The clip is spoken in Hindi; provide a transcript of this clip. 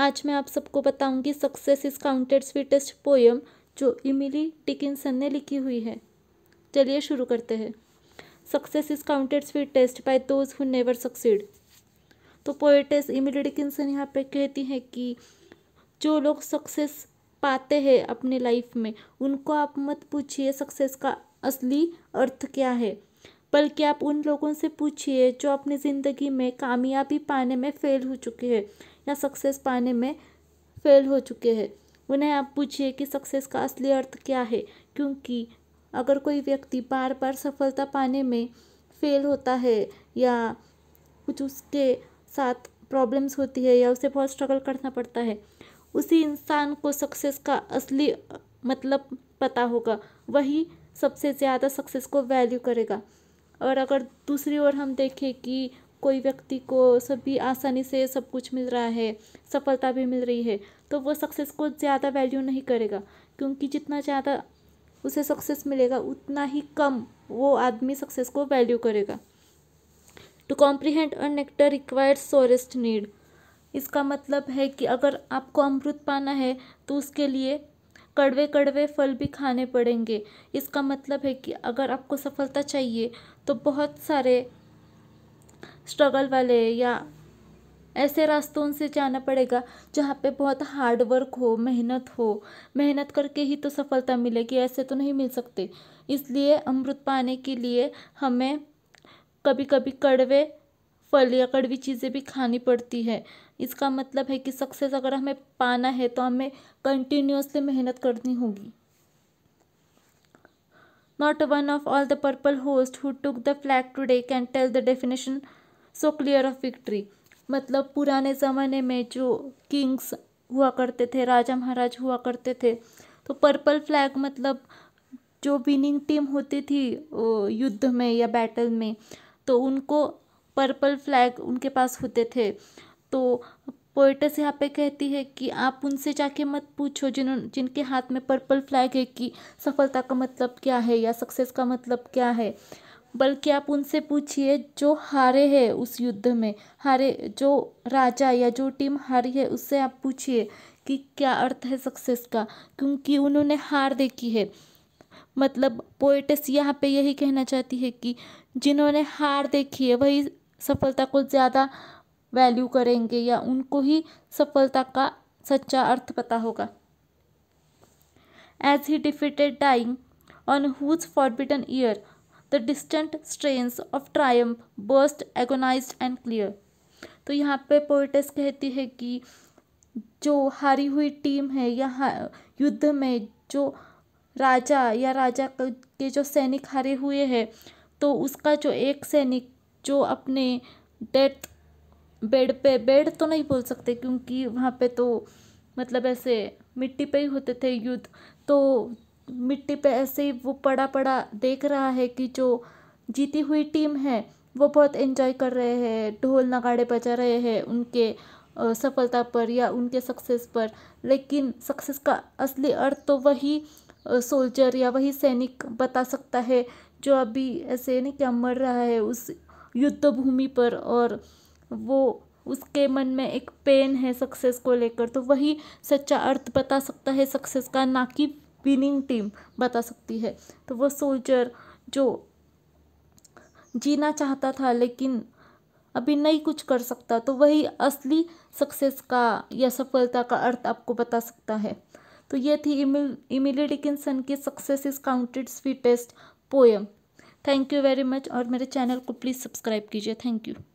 आज मैं आप सबको बताऊंगी success is counted sweetest poem जो इमिली टिकिनसन ने लिखी हुई है चलिए शुरू करते हैं success is counted sweetest by those who never succeed तो पोएटेस इमिली टिकिनसन यहाँ पे कहती हैं कि जो लोग सक्सेस पाते हैं अपने लाइफ में उनको आप मत पूछिए सक्सेस का असली अर्थ क्या है बल्कि आप उन लोगों से पूछिए जो अपनी ज़िंदगी में कामयाबी पाने में फेल हो चुके हैं या सक्सेस पाने में फेल हो चुके हैं उन्हें आप पूछिए कि सक्सेस का असली अर्थ क्या है क्योंकि अगर कोई व्यक्ति बार बार सफलता पाने में फेल होता है या कुछ उसके साथ प्रॉब्लम्स होती है या उसे बहुत स्ट्रगल करना पड़ता है उसी इंसान को सक्सेस का असली मतलब पता होगा वही सबसे ज़्यादा सक्सेस को वैल्यू करेगा और अगर दूसरी ओर हम देखें कि कोई व्यक्ति को सभी आसानी से सब कुछ मिल रहा है सफलता भी मिल रही है तो वो सक्सेस को ज़्यादा वैल्यू नहीं करेगा क्योंकि जितना ज़्यादा उसे सक्सेस मिलेगा उतना ही कम वो आदमी सक्सेस को वैल्यू करेगा to comprehend a nectar required sorest need इसका मतलब है कि अगर आपको अमृत पाना है तो उसके लिए कड़वे कड़वे फल भी खाने पड़ेंगे इसका मतलब है कि अगर आपको सफलता चाहिए तो बहुत सारे स्ट्रगल वाले या ऐसे रास्तों से जाना पड़ेगा जहाँ पे बहुत हार्ड वर्क हो मेहनत हो मेहनत करके ही तो सफलता मिलेगी ऐसे तो नहीं मिल सकते इसलिए अमृत पाने के लिए हमें कभी कभी कड़वे फल या कड़वी चीज़ें भी खानी पड़ती है इसका मतलब है कि सक्सेस अगर हमें पाना है तो हमें कंटिन्यूसली मेहनत करनी होगी not one of all the purple host who took the flag today can tell the definition so clear of victory मतलब पुराने ज़माने में जो किंग्स हुआ करते थे राजा महाराज हुआ करते थे तो पर्पल फ्लैग मतलब जो विनिंग टीम होती थी युद्ध में या बैटल में तो उनको पर्पल फ्लैग उनके पास होते थे तो पोइटस यहाँ पे कहती है कि आप उनसे जाके मत पूछो जिन जिनके हाथ में पर्पल फ्लैग है कि सफलता का मतलब क्या है या सक्सेस का मतलब क्या है बल्कि आप उनसे पूछिए जो हारे हैं उस युद्ध में हारे जो राजा या जो टीम हारी है उससे आप पूछिए कि क्या अर्थ है सक्सेस का क्योंकि उन्होंने हार देखी है मतलब पोइटस यहाँ पे यही कहना चाहती है कि जिन्होंने हार देखी है वही सफलता को ज़्यादा वैल्यू करेंगे या उनको ही सफलता का सच्चा अर्थ पता होगा as he defeated dying on whose forbidden ear the distant strains of triumph burst agonized and clear तो यहाँ पे पोइटस कहती है कि जो हारी हुई टीम है या युद्ध में जो राजा या राजा के जो सैनिक हारे हुए हैं तो उसका जो एक सैनिक जो अपने डेथ बेड पे बेड तो नहीं बोल सकते क्योंकि वहाँ पे तो मतलब ऐसे मिट्टी पे ही होते थे युद्ध तो मिट्टी पे ऐसे ही वो पड़ा पड़ा देख रहा है कि जो जीती हुई टीम है वो बहुत एंजॉय कर रहे हैं ढोल नगाड़े बजा रहे हैं उनके सफलता पर या उनके सक्सेस पर लेकिन सक्सेस का असली अर्थ तो वही सोल्जर या वही सैनिक बता सकता है जो अभी ऐसे नहीं क्या मर रहा है उस युद्ध भूमि पर और वो उसके मन में एक पेन है सक्सेस को लेकर तो वही सच्चा अर्थ बता सकता है सक्सेस का ना कि विनिंग टीम बता सकती है तो वो सोल्जर जो जीना चाहता था लेकिन अभी नहीं कुछ कर सकता तो वही असली सक्सेस का या सफलता का अर्थ आपको बता सकता है तो ये थी इमिली डिकिनसन की success is counted sweetest poem thank you very much और मेरे चैनल को प्लीज़ सब्सक्राइब कीजिए थैंक यू